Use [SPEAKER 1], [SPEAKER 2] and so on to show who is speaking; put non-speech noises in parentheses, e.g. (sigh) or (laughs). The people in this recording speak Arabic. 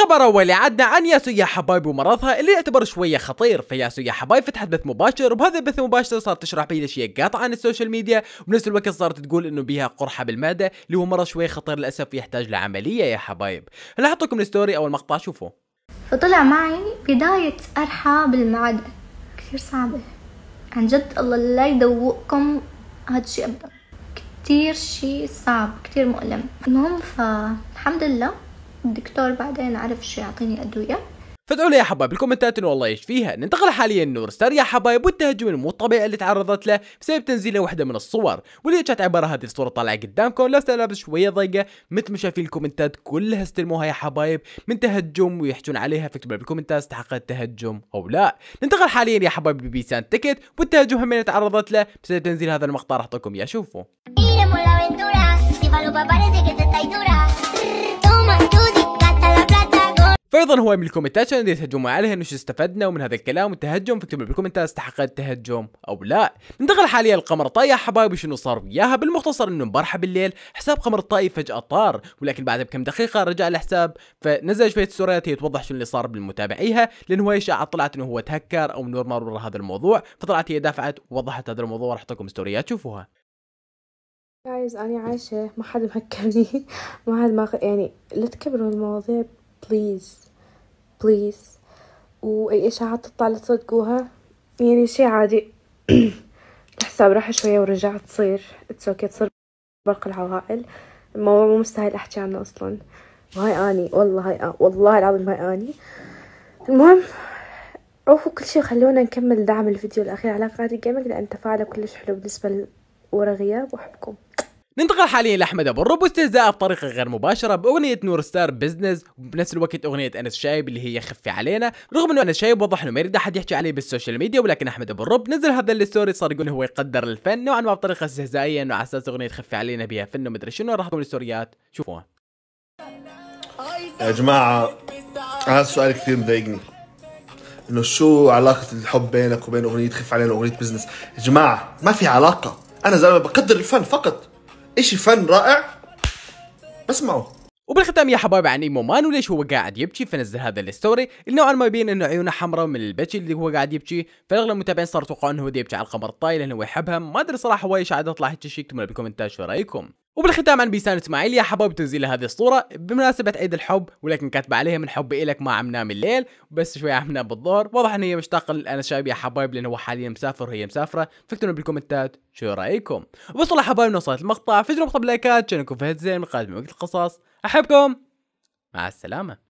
[SPEAKER 1] الخبر اولي عدنا عن ياسو يا حبايب ومرضها اللي يعتبر شويه خطير فياسو يا حبايب فتحت بث مباشر وبهذا البث المباشر صارت تشرح بيه اشياء قاطعه عن السوشيال ميديا وبنفس الوقت صارت تقول انه بيها قرحه بالمعده اللي هو مره شويه خطير للاسف يحتاج لعمليه يا حبايب هلا احطكم الستوري او المقطع شوفوا
[SPEAKER 2] فطلع معي بداية قرحة بالمعدة كثير صعبة عن جد الله لا يدوقكم الشيء ابدا كثير شيء صعب كثير مؤلم المهم فالحمد لله الدكتور بعدين عرف شو يعطيني أدوية
[SPEAKER 1] فدعوا لي يا حبايب بالكومنتات انه والله ايش فيها ننتقل حاليا لنور ستار يا حبايب والتهجم المو طبيعي اللي تعرضت له بسبب تنزيله واحده من الصور واللي كانت عباره هذه الصوره طالعه قدامكم لابسه لابس شويه ضيقه مثل ما شايفين الكومنتات كلها استلموها يا حبايب من تهجم ويحجون عليها فاكتبوا بالكومنتات استحقت تهجم او لا ننتقل حاليا يا حبايب ببيسان تيكت والتهجم هم اللي تعرضت له بسبب تنزيل هذا المقطع راح اعطيكم اياه شوفوا فايضا هو من الكومنتات اللي تهجموا عليها انه شو استفدنا ومن هذا الكلام والتهجم فاكتبوا بالكومنتات استحق التهجم او لا ننتقل حاليا لقمر طاي يا حبايبي شنو صار وياها بالمختصر انه امبارح بالليل حساب قمر طاي فجاه طار ولكن بعد بكم دقيقه رجع الحساب فنزل شويه ستوريات يتوضح شنو اللي صار بالمتابعيها لان هو اشاعه طلعت انه هو تهكر او نور ورا هذا الموضوع فطلعت هي دافعت ووضحت هذا الموضوع راح لكم ستوريات شوفوها
[SPEAKER 2] جايز اني عايشة ما حد مهكرني (laughs) ما حد ما يعني لا تكبروا المواضيع بليز بليز واي اشاعات تطلع لتصدقوها يعني شي عادي (clears throat) الحساب راح شوية ورجع تصير اتس اوكي تصير برق العوائل الموضوع مو مستاهل احكي عنه اصلا وهاي اني والله هاي آه. والله العظيم هاي اني المهم عوفوا كل شيء خلونا نكمل دعم الفيديو الاخير على قناة الجيمنج لان تفاعله كلش حلو بالنسبة لورا غياب واحبكم
[SPEAKER 1] ننتقل حاليا لاحمد ابو الرب واستهزاءه بطريقه غير مباشره باغنيه نور ستار بزنس وبنفس الوقت اغنيه انس شايب اللي هي خفي علينا رغم انه انس شايب وضح انه ما يريد احد يحكي عليه بالسوشيال ميديا ولكن احمد ابو الرب نزل هذا الستوري صار يقول هو يقدر الفن نوعا ما بطريقه استهزائيه انه على اساس اغنيه خفي علينا بها فن ومدري شنو راح تكون الستوريات شوفوها
[SPEAKER 2] يا جماعه هذا السؤال كثير مضايقني انه شو علاقه الحب بينك وبين
[SPEAKER 1] اغنيه خف علينا واغنيه بزنس يا جماعه ما في علاقه انا زلمه بقدر الفن فقط إشي فن رائع اسمعوا وبالختام يا حبايب عن ايمو مان وليش هو قاعد يبكي فنزل هذا الستوري نوعا ما يبين انه عيونه حمراء من البكي اللي هو قاعد يبكي فالاغلب المتابعين صاروا يتوقعون انه هو يبكي على القمر الطايل لانه هو يحبها ما ادري صراحه هو ايش عاد اطلع هيك شيء اكتبوا بالكومنتات شو رايكم وبالختام عن بيسان اسماعيل يا حبايب تنزيل هذه الصوره بمناسبه عيد الحب ولكن كاتبه عليها من حبي الك ما عم نام الليل بس شوي عم نام بالظهر واضح ان هي مشتاقه انا شايب يا حبايب لانه هو حاليا مسافر وهي مسافره فاكتبوا بالكومنتات شو رايكم وصلوا حبايب وصلت المقطع فجروا بطب لايكات شاركوا في هتزين من قادم وقت القصص احبكم مع السلامه